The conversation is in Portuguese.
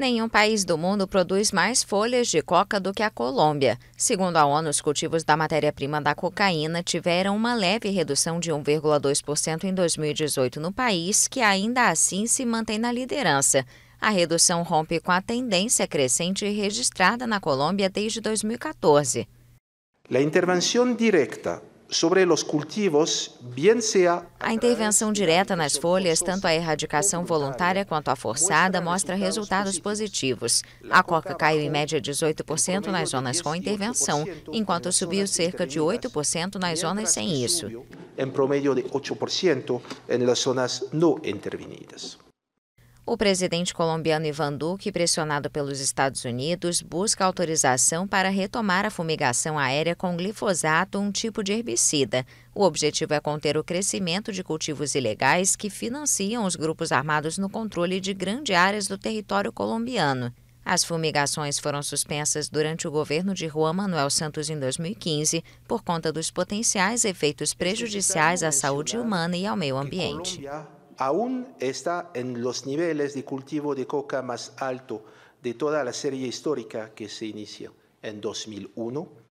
Nenhum país do mundo produz mais folhas de coca do que a Colômbia. Segundo a ONU, os cultivos da matéria-prima da cocaína tiveram uma leve redução de 1,2% em 2018 no país, que ainda assim se mantém na liderança. A redução rompe com a tendência crescente registrada na Colômbia desde 2014. A intervenção direta sobre os cultivos, bem seja. A intervenção direta nas folhas, tanto a erradicação voluntária quanto a forçada, mostra resultados positivos. A coca caiu em média 18% nas zonas com intervenção, enquanto subiu cerca de 8% nas zonas sem isso. Em promedio de 8% nas zonas não intervenidas. O presidente colombiano Ivan Duque, pressionado pelos Estados Unidos, busca autorização para retomar a fumigação aérea com glifosato, um tipo de herbicida. O objetivo é conter o crescimento de cultivos ilegais que financiam os grupos armados no controle de grandes áreas do território colombiano. As fumigações foram suspensas durante o governo de Juan Manuel Santos em 2015 por conta dos potenciais efeitos prejudiciais à saúde humana e ao meio ambiente. aún está en los niveles de cultivo de coca más alto de toda la serie histórica que se inició en 2001